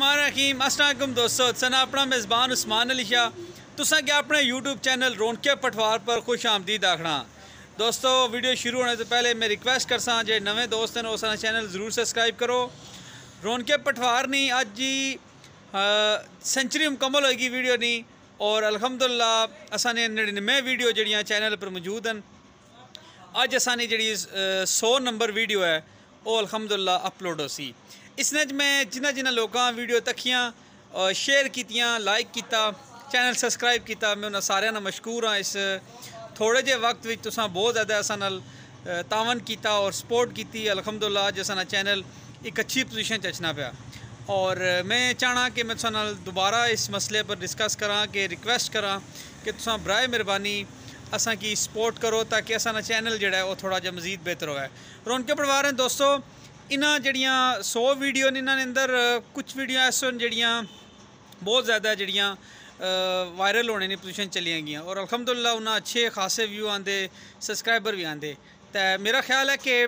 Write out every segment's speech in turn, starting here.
रहीम असलम दोस्तों सना अपना मेज़बान उस्मान अली शाह तुसा क्या अपने यूट्यूब चैनल रौनके पठवार पर खुश आमदीद आखना दोस्तों वीडियो शुरू होने से पहले मैं रिक्वेस्ट कर सा नवे दोस्त हैं उस चैनल जरूर सबसक्राइब करो रौनके पठवार नहीं अज ही सेंचुरी मुकम्मल होगी वीडियो नहीं और अलहमदुल्ला असान नड़िनवे वीडियो जड़िया चैनल पर मौजूद हैं अज असानी जी सौ नंबर वीडियो है वह अलहमदुल्ला अपलोड हो सी इसने मैं जिन्हें जिन्हें लोगों वीडियो तखिया शेयर कीतिया लाइक किया चैनल सबसक्राइब किया मैं उन्होंने सारे ना मशहूर हाँ इस थोड़े जे वक्त बहुत ज़्यादा असा तावन किया और सपोर्ट की अलहमदुल्ला जाना चैनल एक अच्छी पोजिशन चचना पाया और मैं चाहना कि मैं दोबारा इस मसले पर डिस्कस करा कि रिक्वेस्ट करा कि तराए मेहरबानी असा की सपोर्ट करो ताकि असा चैनल जोड़ा है वो थोड़ा जहा मजीद बेहतर हो रौनक परिवार हैं दोस्तों ਇਹਨਾਂ ਜਿਹੜੀਆਂ 100 ਵੀਡੀਓ ਨੇ ਇਹਨਾਂ ਦੇ ਅੰਦਰ ਕੁਝ ਵੀਡੀਓ ਐਸੋ ਜਿਹੜੀਆਂ ਬਹੁਤ ਜ਼ਿਆਦਾ ਜਿਹੜੀਆਂ ਵਾਇਰਲ ਹੋਣੇ ਨੇ ਪੋਜੀਸ਼ਨ ਚਲੀਆਂ ਗਈਆਂ ਔਰ ਅਲਹਮਦੁਲਿਲਾ ਉਹਨਾਂ ਅੱਛੇ ਖਾਸੇ ਵਿਊ ਆਂਦੇ ਸਬਸਕ੍ਰਾਈਬਰ ਵੀ ਆਂਦੇ ਤਾਂ ਮੇਰਾ ਖਿਆਲ ਹੈ ਕਿ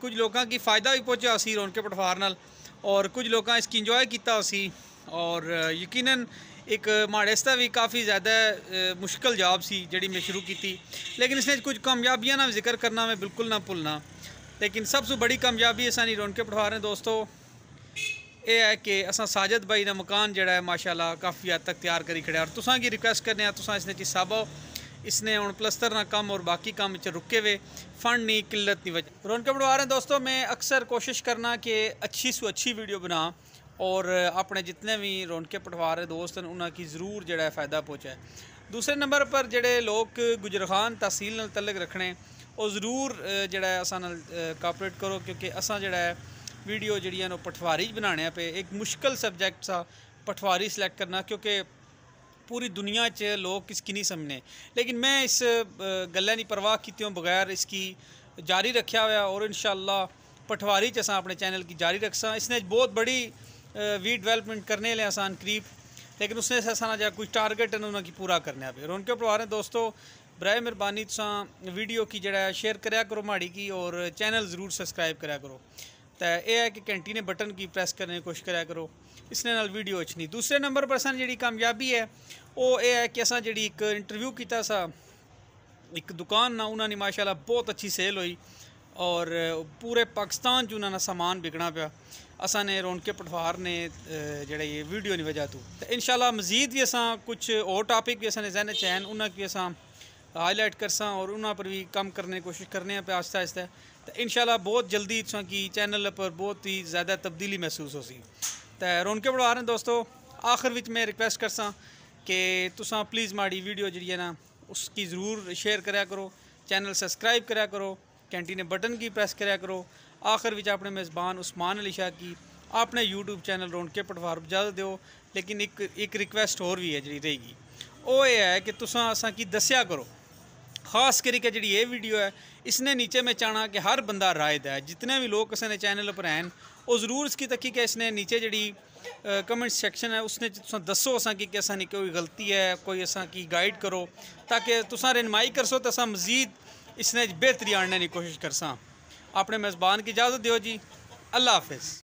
ਕੁਝ ਲੋਕਾਂ ਕੀ ਫਾਇਦਾ ਵੀ ਪਹੁੰਚਿਆ ਸੀ ਰੌਣਕੇ ਪਟਵਾਰ ਨਾਲ ਔਰ ਕੁਝ ਲੋਕਾਂ ਇਸ ਕੀ ਇੰਜੋਏ ਕੀਤਾ ਸੀ ਔਰ ਯਕੀਨਨ ਇੱਕ ਮਾੜੇਸਤਾ ਵੀ ਕਾਫੀ ਜ਼ਿਆਦਾ ਮੁਸ਼ਕਲ ਜੌਬ ਸੀ ਜਿਹੜੀ ਮੈਂ ਸ਼ੁਰੂ ਕੀਤੀ ਲੇਕਿਨ ਇਸ ਨੇ ਕੁਝ ਕਾਮਯਾਬੀਆਂ ਨਾਲ ਜ਼ਿਕਰ ਕਰਨਾ ਮੈਂ ਬਿਲਕੁਲ ਨਾ ਭੁੱਲਣਾ लेकिन सबसे बड़ी कामयाबी असांजी रौनक पठवार दोस्तो दोस्तों ਹੈ है कि ਸਾਜਦ साजद भाई ਮਕਾਨ मकान जोड़ा है माशाला काफ़ी हद तक तैयार करी ਔਰ और तुसा की रिक्वेस्ट करने तुसा ਇਸ ਨੇ इसने हूँ प्लस्तर ना कम और बाकी काम रुके हुए फंड नहीं किल्लत नहीं वजह रौनके पढ़वा रहे हैं दोस्तों मैं अक्सर कोशिश करना कि अच्छी से अच्छी वीडियो बना और अपने जितने भी रौनक पटवा रहे दोस्त हैं उन्होंने ज़रूर जोड़ा फ़ायदा पहुँचाए ਦੂਸਰੇ ਨੰਬਰ ਪਰ ਜਿਹੜੇ ਲੋਕ ਗੁਜਰਖਾਨ ਤਹਿਸੀਲ ਨਾਲ ਤਲਕ ਰੱਖਣੇ ਉਹ ਜ਼ਰੂਰ ਜਿਹੜਾ ਹੈ ਅਸਾਂ ਨਾਲ ਕੋਆਪਰੇਟ ਕਰੋ ਕਿਉਂਕਿ ਅਸਾਂ ਜਿਹੜਾ ਹੈ ਵੀਡੀਓ ਜਿਹੜੀਆਂ ਨੂੰ ਪਟਵਾਰੀ ਬਣਾਣੇ ਪਏ ਇੱਕ ਮੁਸ਼ਕਲ ਸਬਜੈਕਟ ਸਾ ਪਟਵਾਰੀ ਸਿਲੈਕਟ ਕਰਨਾ ਕਿਉਂਕਿ पूरी दुनिया च लोग इसकी नहीं समझने लेकिन मैं इस गल्ला की परवाह की बगैर इसकी जारी रखा हुआ और इन शाला पटवारी असा अपने चैनल की जारी रखसा इसने बहुत बड़ी वी डेवलपमेंट करने ले आसान करीब लेकिन उसने ऐसा ना जाए कोई टारगेट है उन्होंने पूरा करने पे और उनके उपहार हैं दोस्तों बर मेहरबानी तुसा वीडियो की जरा शेयर कराया करो माड़ी की और चैनल ज़रूर सबसक्राइब कराया करो तो यह है कि ने बटन की प्रेस करने की कोशिश कराया करो इसने नाल वीडियो अच्छी दूसरे नंबर पर सन जी कामयाबी है वह यह है कि असा जी एक इंटरव्यू किया एक दुकान ना उन्होंने माशाला बहुत अच्छी सेल हुई और पूरे पाकिस्तान जो उन्होंने समान बिकना पाया असा ने रौनक पटवार ने जोड़ा ये वीडियो नहीं वजह तू तो इन शाला मजीद भी असा कुछ और टॉपिक भी असा जहन चैन उन्होंने भी असा हाईलाइट करसा और उन्होंने पर भी कम करने की कोशिश करने पे आस्ते आस्ते तो इन शाला बहुत जल्दी की चैनल पर बहुत ही ज़्यादा तब्दीली महसूस हो सी तो रौनक बढ़ा ने दोस्तों आखिर में मैं रिक्वेस्ट सा कि तुस प्लीज़ माड़ी वीडियो जी है ना उसकी ज़रूर शेयर कराया करो चैनल सब्सक्राइब कराया करो कैंटीन बटन की प्रेस कराया करो आखिर ਵਿੱਚ ਆਪਣੇ ਮੇਜ਼ਬਾਨ ਉਸਮਾਨ ਅਲੀ ਸ਼ਾਹ ਕੀ ਆਪਣੇ YouTube ਚੈਨਲ ਰੌਣਕੇ ਪਟਵਾਰ ਇਜਾਜ਼ਤ ਦਿਓ ਲੇਕਿਨ ਇੱਕ ਇੱਕ ਰਿਕਵੈਸਟ ਹੋਰ ਵੀ ਹੈ ਜਿਹੜੀ ਰਹੇਗੀ ਉਹ ਇਹ ਹੈ ਕਿ ਤੁਸੀਂ ਅਸਾਂ ਕੀ ਦੱਸਿਆ ਕਰੋ खास करके जी वीडियो है इसने नीचे मैं चाहना कि हर बंदा रायद है जितने भी लोग किसी ने चैनल पर हैं वो जरूर इसकी तकी कि इसने नीचे जी कमेंट सैक्शन है उसने दसो असा कि असा कोई गलती है कोई असा की गाइड करो ताकि तुसा रहनमाई कर सो तो असा मजीद इसने बेहतरी आने की कोशिश कर अपने मेज़बान की इजाज़त दो जी अल्लाह हाफिज़